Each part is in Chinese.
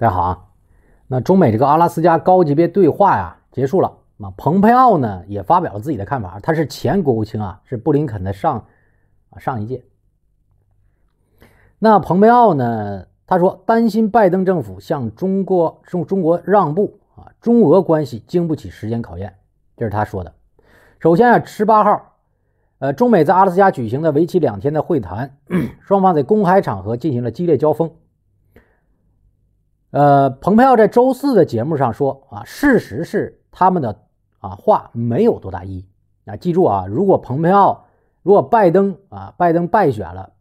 大家好啊，那中美这个阿拉斯加高级别对话呀结束了。那蓬佩奥呢也发表了自己的看法，他是前国务卿啊，是布林肯的上啊上一届。那蓬佩奥呢，他说担心拜登政府向中国中中国让步啊，中俄关系经不起时间考验，这是他说的。首先啊，十八号，呃，中美在阿拉斯加举行的为期两天的会谈，双方在公开场合进行了激烈交锋。呃，蓬佩奥在周四的节目上说啊，事实是他们的啊话没有多大意义啊。记住啊，如果蓬佩奥，如果拜登啊，拜登败选了，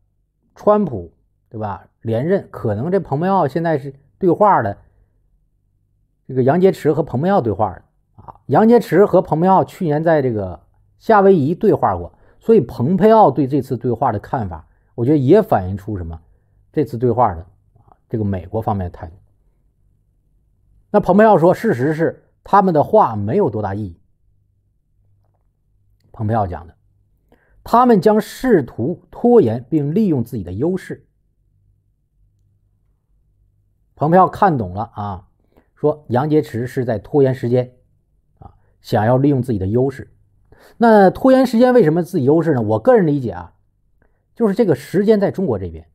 川普对吧连任，可能这蓬佩奥现在是对话的这个杨洁篪和蓬佩奥对话的啊，杨洁篪和蓬佩奥去年在这个夏威夷对话过，所以蓬佩奥对这次对话的看法，我觉得也反映出什么？这次对话的啊，这个美国方面的态度。那彭佩奥说：“事实是，他们的话没有多大意义。”彭佩奥讲的，他们将试图拖延并利用自己的优势。彭佩奥看懂了啊，说杨洁篪是在拖延时间，啊，想要利用自己的优势。那拖延时间为什么自己优势呢？我个人理解啊，就是这个时间在中国这边，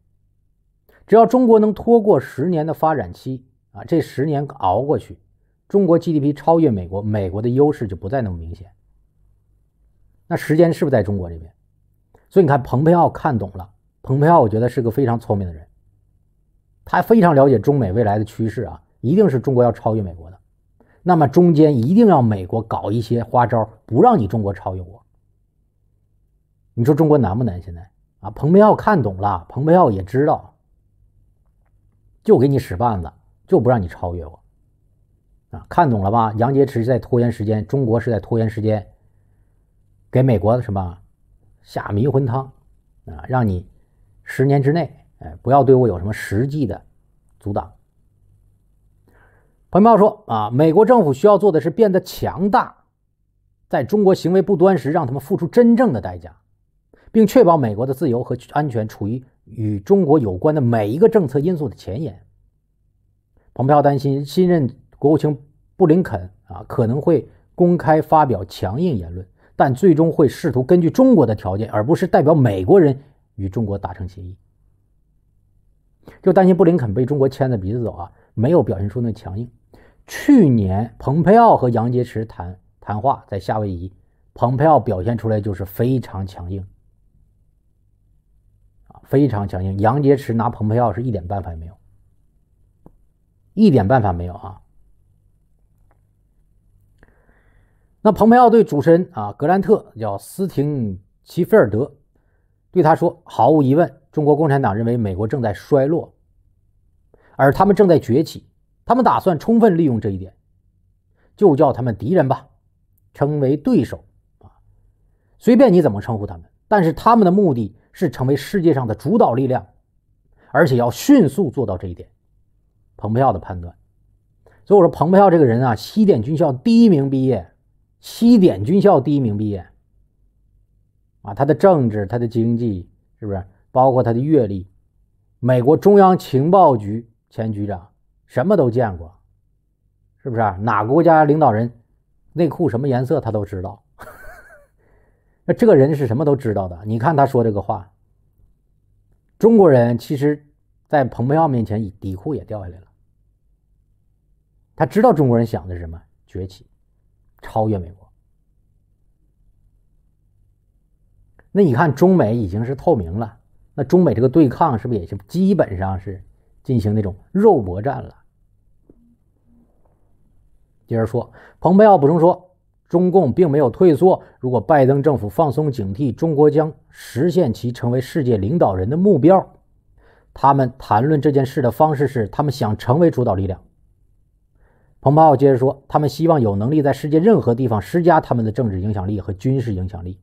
只要中国能拖过十年的发展期。啊，这十年熬过去，中国 GDP 超越美国，美国的优势就不再那么明显。那时间是不是在中国这边？所以你看，蓬佩奥看懂了。蓬佩奥，我觉得是个非常聪明的人，他非常了解中美未来的趋势啊，一定是中国要超越美国的。那么中间一定要美国搞一些花招，不让你中国超越我。你说中国难不难现在？啊，蓬佩奥看懂了，蓬佩奥也知道，就给你使绊子。就不让你超越我啊！看懂了吧？杨洁篪在拖延时间，中国是在拖延时间，给美国的什么下迷魂汤啊？让你十年之内哎不要对我有什么实际的阻挡。彭博说啊，美国政府需要做的是变得强大，在中国行为不端时让他们付出真正的代价，并确保美国的自由和安全处于与中国有关的每一个政策因素的前沿。蓬佩奥担心新任国务卿布林肯啊可能会公开发表强硬言论，但最终会试图根据中国的条件，而不是代表美国人与中国达成协议。就担心布林肯被中国牵着鼻子走啊，没有表现出那强硬。去年蓬佩奥和杨洁篪谈谈话在夏威夷，蓬佩奥表现出来就是非常强硬啊，非常强硬。杨洁篪拿蓬佩奥是一点办法也没有。一点办法没有啊！那蓬佩奥对主持人啊格兰特叫斯廷奇菲尔德对他说：“毫无疑问，中国共产党认为美国正在衰落，而他们正在崛起。他们打算充分利用这一点，就叫他们敌人吧，称为对手啊，随便你怎么称呼他们。但是他们的目的是成为世界上的主导力量，而且要迅速做到这一点。”蓬佩奥的判断，所以我说，蓬佩奥这个人啊，西点军校第一名毕业，西点军校第一名毕业，啊，他的政治、他的经济，是不是包括他的阅历？美国中央情报局前局长，什么都见过，是不是？哪国家领导人内裤什么颜色他都知道？那这个人是什么都知道的？你看他说这个话，中国人其实，在蓬佩奥面前，底裤也掉下来了。他知道中国人想的是什么：崛起，超越美国。那你看，中美已经是透明了，那中美这个对抗是不是也就基本上是进行那种肉搏战了？接着说，蓬佩奥补充说：“中共并没有退缩。如果拜登政府放松警惕，中国将实现其成为世界领导人的目标。他们谈论这件事的方式是，他们想成为主导力量。”蓬佩奥接着说：“他们希望有能力在世界任何地方施加他们的政治影响力和军事影响力，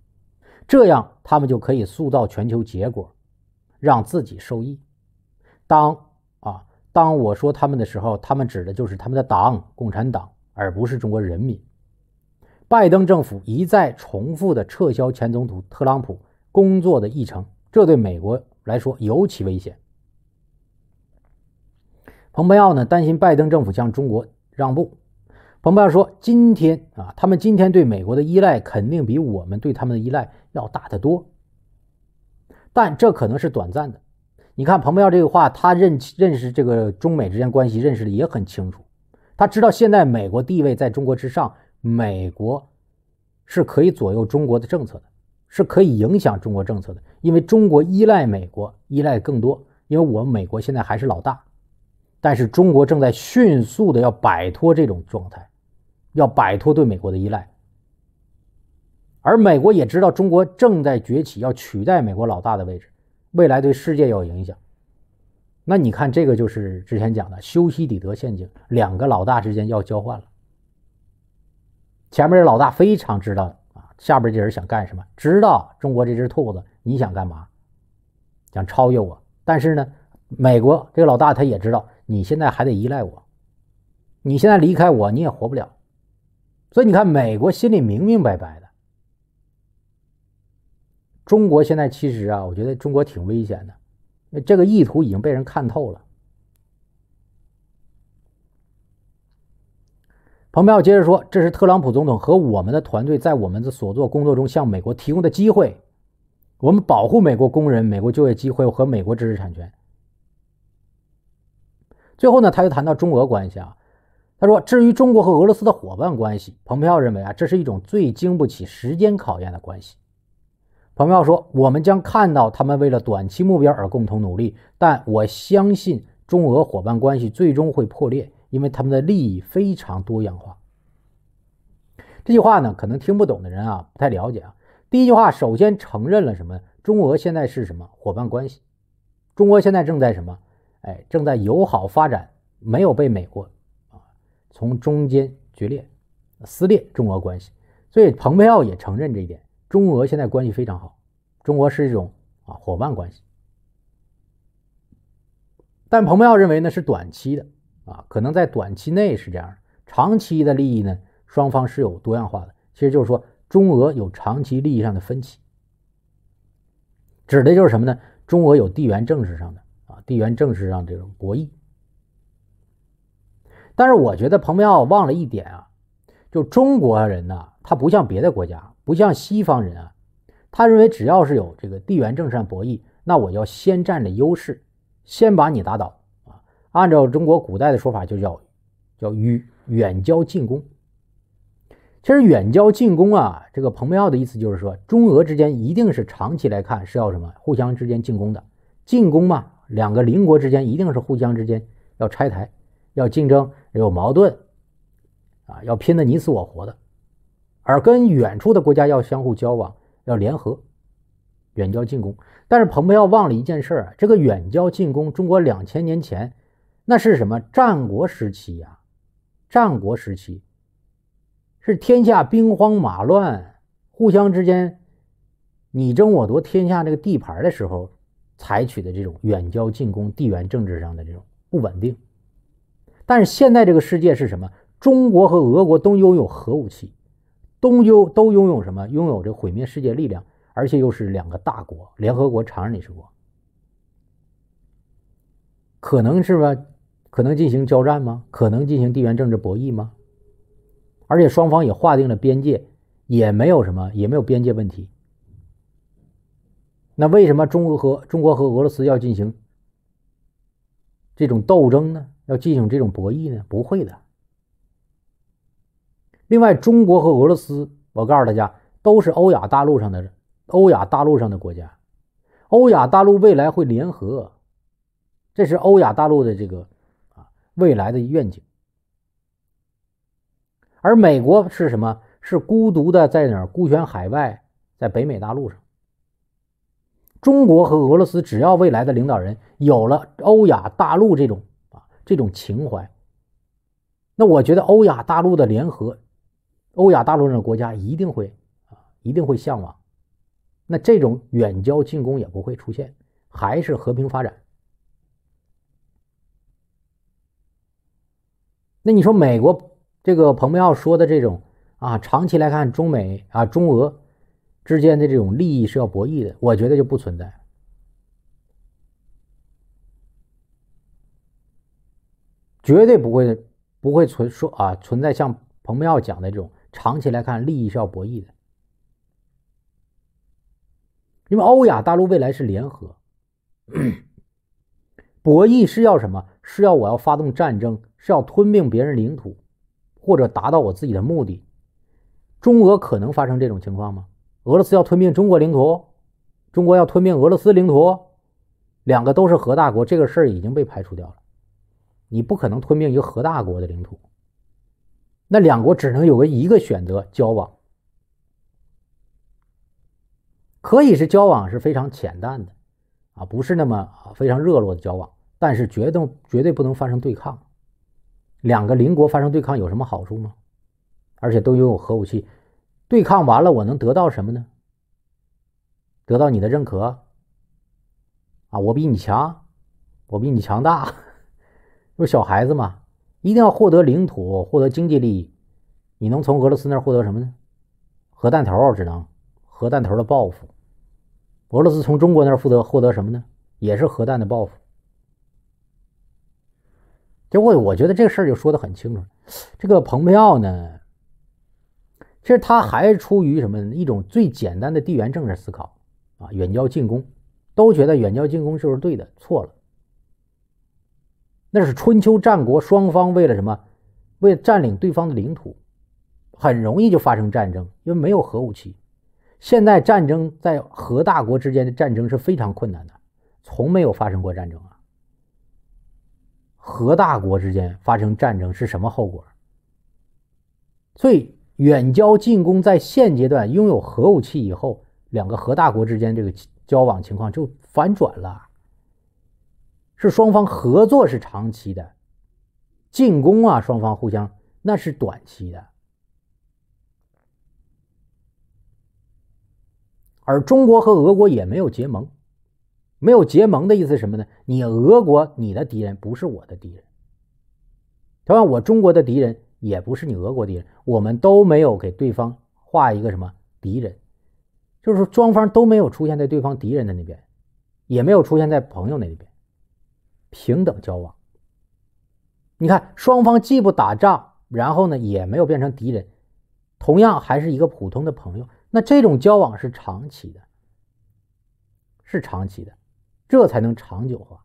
这样他们就可以塑造全球结果，让自己受益。当啊，当我说他们的时候，他们指的就是他们的党——共产党，而不是中国人民。拜登政府一再重复的撤销前总统特朗普工作的议程，这对美国来说尤其危险。蓬佩奥呢，担心拜登政府将中国。”让步，蓬佩奥说：“今天啊，他们今天对美国的依赖肯定比我们对他们的依赖要大得多，但这可能是短暂的。你看，蓬佩奥这个话，他认认识这个中美之间关系，认识的也很清楚。他知道现在美国地位在中国之上，美国是可以左右中国的政策的，是可以影响中国政策的，因为中国依赖美国依赖更多，因为我们美国现在还是老大。”但是中国正在迅速的要摆脱这种状态，要摆脱对美国的依赖，而美国也知道中国正在崛起，要取代美国老大的位置，未来对世界有影响。那你看，这个就是之前讲的修昔底德陷阱，两个老大之间要交换了。前面这老大非常知道啊，下边这人想干什么？知道中国这只兔子你想干嘛？想超越我，但是呢？美国这个老大他也知道，你现在还得依赖我，你现在离开我你也活不了，所以你看，美国心里明明白白的。中国现在其实啊，我觉得中国挺危险的，这个意图已经被人看透了。彭博接着说：“这是特朗普总统和我们的团队在我们的所做工作中向美国提供的机会，我们保护美国工人、美国就业机会和美国知识产权。”最后呢，他又谈到中俄关系啊。他说：“至于中国和俄罗斯的伙伴关系，蓬佩奥认为啊，这是一种最经不起时间考验的关系。”蓬佩奥说：“我们将看到他们为了短期目标而共同努力，但我相信中俄伙伴关系最终会破裂，因为他们的利益非常多样化。”这句话呢，可能听不懂的人啊，不太了解啊。第一句话首先承认了什么？中俄现在是什么伙伴关系？中俄现在正在什么？哎，正在友好发展，没有被美国啊从中间决裂、撕裂中俄关系。所以蓬佩奥也承认这一点，中俄现在关系非常好，中俄是一种啊伙伴关系。但蓬佩奥认为呢是短期的啊，可能在短期内是这样，长期的利益呢双方是有多样化的。其实就是说，中俄有长期利益上的分歧，指的就是什么呢？中俄有地缘政治上的。地缘政治上这种博弈，但是我觉得蓬佩奥忘了一点啊，就中国人呢，他不像别的国家，不像西方人啊，他认为只要是有这个地缘政治上博弈，那我要先占着优势，先把你打倒啊。按照中国古代的说法，就叫叫与远交近攻。其实远交近攻啊，这个蓬佩奥的意思就是说，中俄之间一定是长期来看是要什么，互相之间进攻的，进攻嘛。两个邻国之间一定是互相之间要拆台，要竞争，有矛盾，啊，要拼得你死我活的，而跟远处的国家要相互交往，要联合，远交近攻。但是彭佩要忘了一件事儿啊，这个远交近攻，中国两千年前那是什么？战国时期啊，战国时期是天下兵荒马乱，互相之间你争我夺天下这个地盘的时候。采取的这种远交近攻、地缘政治上的这种不稳定，但是现在这个世界是什么？中国和俄国都拥有核武器，都拥都拥有什么？拥有这毁灭世界力量，而且又是两个大国，联合国常任理事国。可能是吧？可能进行交战吗？可能进行地缘政治博弈吗？而且双方也划定了边界，也没有什么，也没有边界问题。那为什么中俄和中国和俄罗斯要进行这种斗争呢？要进行这种博弈呢？不会的。另外，中国和俄罗斯，我告诉大家，都是欧亚大陆上的欧亚大陆上的国家。欧亚大陆未来会联合，这是欧亚大陆的这个啊未来的愿景。而美国是什么？是孤独的在哪儿？孤悬海外，在北美大陆上。中国和俄罗斯只要未来的领导人有了欧亚大陆这种啊这种情怀，那我觉得欧亚大陆的联合，欧亚大陆上的国家一定会啊一定会向往，那这种远交近攻也不会出现，还是和平发展。那你说美国这个蓬佩奥说的这种啊，长期来看中美啊中俄。之间的这种利益是要博弈的，我觉得就不存在，绝对不会不会存说啊存在像彭妙讲的这种长期来看利益是要博弈的，因为欧亚大陆未来是联合，博弈是要什么？是要我要发动战争，是要吞并别人领土，或者达到我自己的目的？中俄可能发生这种情况吗？俄罗斯要吞并中国领土，中国要吞并俄罗斯领土，两个都是核大国，这个事儿已经被排除掉了。你不可能吞并一个核大国的领土。那两国只能有个一个选择：交往，可以是交往是非常浅淡的，啊，不是那么非常热络的交往，但是绝对绝对不能发生对抗。两个邻国发生对抗有什么好处吗？而且都拥有核武器。对抗完了，我能得到什么呢？得到你的认可？啊，我比你强，我比你强大。是小孩子嘛，一定要获得领土，获得经济利益。你能从俄罗斯那获得什么呢？核弹头，只能核弹头的报复。俄罗斯从中国那获得获得什么呢？也是核弹的报复。结果我觉得这事儿就说的很清楚。这个蓬佩奥呢？其实他还是出于什么一种最简单的地缘政治思考啊，远交近攻，都觉得远交近攻就是对的，错了，那是春秋战国双方为了什么？为了占领对方的领土，很容易就发生战争，因为没有核武器。现在战争在核大国之间的战争是非常困难的，从没有发生过战争啊。核大国之间发生战争是什么后果？所以。远交近攻，在现阶段拥有核武器以后，两个核大国之间这个交往情况就反转了，是双方合作是长期的，进攻啊，双方互相那是短期的。而中国和俄国也没有结盟，没有结盟的意思什么呢？你俄国你的敌人不是我的敌人，他问我中国的敌人。也不是你俄国敌人，我们都没有给对方画一个什么敌人，就是说双方都没有出现在对方敌人的那边，也没有出现在朋友那里边，平等交往。你看，双方既不打仗，然后呢也没有变成敌人，同样还是一个普通的朋友。那这种交往是长期的，是长期的，这才能长久化。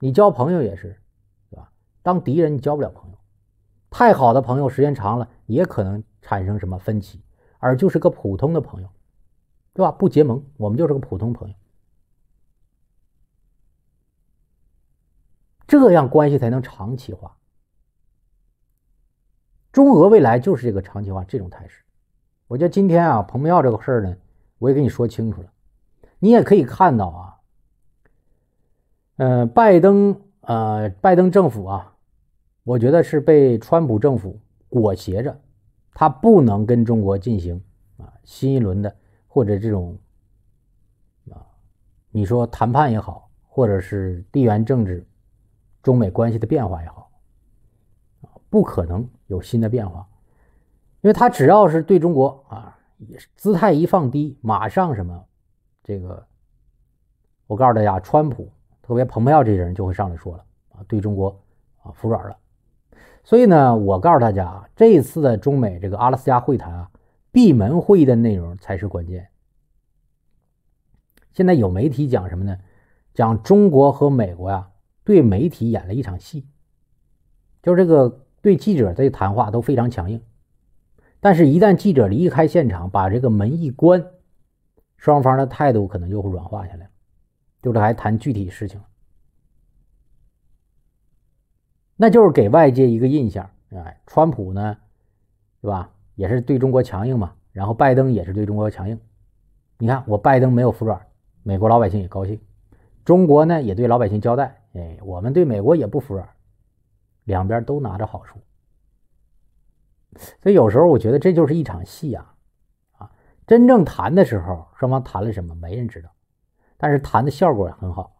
你交朋友也是，对吧？当敌人，你交不了朋友。太好的朋友，时间长了也可能产生什么分歧，而就是个普通的朋友，对吧？不结盟，我们就是个普通朋友，这样关系才能长期化。中俄未来就是这个长期化这种态势。我觉得今天啊，彭妙这个事儿呢，我也跟你说清楚了，你也可以看到啊，呃，拜登，呃，拜登政府啊。我觉得是被川普政府裹挟着，他不能跟中国进行啊新一轮的或者这种啊，你说谈判也好，或者是地缘政治中美关系的变化也好，不可能有新的变化，因为他只要是对中国啊姿态一放低，马上什么这个，我告诉大家，川普特别蓬佩奥这些人就会上来说了啊，对中国啊服软了。所以呢，我告诉大家啊，这一次的中美这个阿拉斯加会谈啊，闭门会议的内容才是关键。现在有媒体讲什么呢？讲中国和美国呀，对媒体演了一场戏，就是这个对记者的谈话都非常强硬，但是一旦记者离开现场，把这个门一关，双方的态度可能就会软化下来，就是还谈具体事情。那就是给外界一个印象，哎，川普呢，对吧，也是对中国强硬嘛。然后拜登也是对中国强硬。你看，我拜登没有服软，美国老百姓也高兴。中国呢，也对老百姓交代，哎，我们对美国也不服软，两边都拿着好处。所以有时候我觉得这就是一场戏啊，啊，真正谈的时候，双方谈了什么，没人知道，但是谈的效果很好。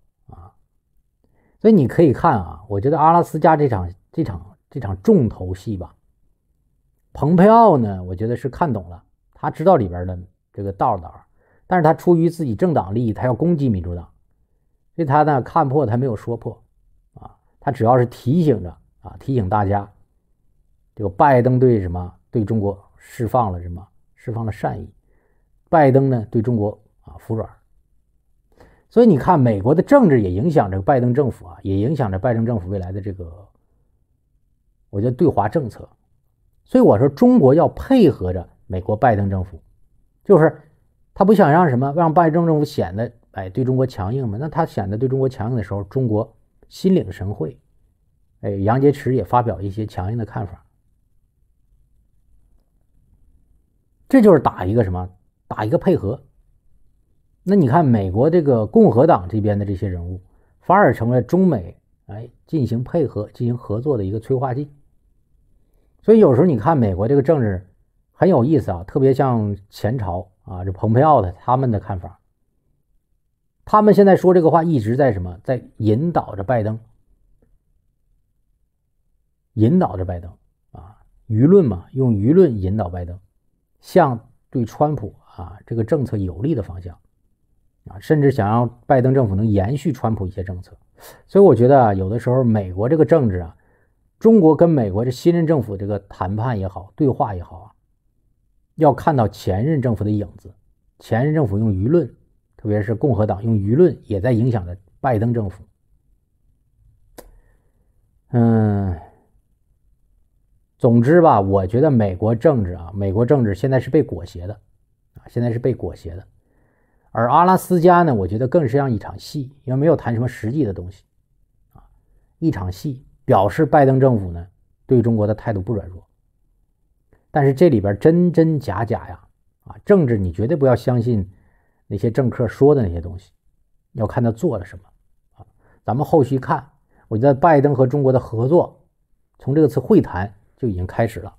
所以你可以看啊，我觉得阿拉斯加这场、这场、这场重头戏吧，蓬佩奥呢，我觉得是看懂了，他知道里边的这个道道，但是他出于自己政党利益，他要攻击民主党，所以他呢看破他没有说破啊，他只要是提醒着啊，提醒大家，这个拜登对什么对中国释放了什么，释放了善意，拜登呢对中国啊服软。所以你看，美国的政治也影响着拜登政府啊，也影响着拜登政府未来的这个，我觉得对华政策。所以我说，中国要配合着美国拜登政府，就是他不想让什么让拜登政府显得哎对中国强硬嘛？那他显得对中国强硬的时候，中国心领神会，哎，杨洁篪也发表一些强硬的看法，这就是打一个什么打一个配合。那你看，美国这个共和党这边的这些人物，反而成了中美哎进行配合、进行合作的一个催化剂。所以有时候你看，美国这个政治很有意思啊，特别像前朝啊，这蓬佩奥的他们的看法，他们现在说这个话一直在什么，在引导着拜登，引导着拜登啊，舆论嘛，用舆论引导拜登，向对川普啊这个政策有利的方向。啊，甚至想让拜登政府能延续川普一些政策，所以我觉得啊，有的时候美国这个政治啊，中国跟美国这新任政府这个谈判也好，对话也好啊，要看到前任政府的影子，前任政府用舆论，特别是共和党用舆论也在影响着拜登政府。嗯，总之吧，我觉得美国政治啊，美国政治现在是被裹挟的，啊，现在是被裹挟的。而阿拉斯加呢，我觉得更是像一场戏，因为没有谈什么实际的东西，啊，一场戏表示拜登政府呢对中国的态度不软弱。但是这里边真真假假呀，啊，政治你绝对不要相信那些政客说的那些东西，要看他做了什么。啊，咱们后续看，我觉得拜登和中国的合作，从这次会谈就已经开始了。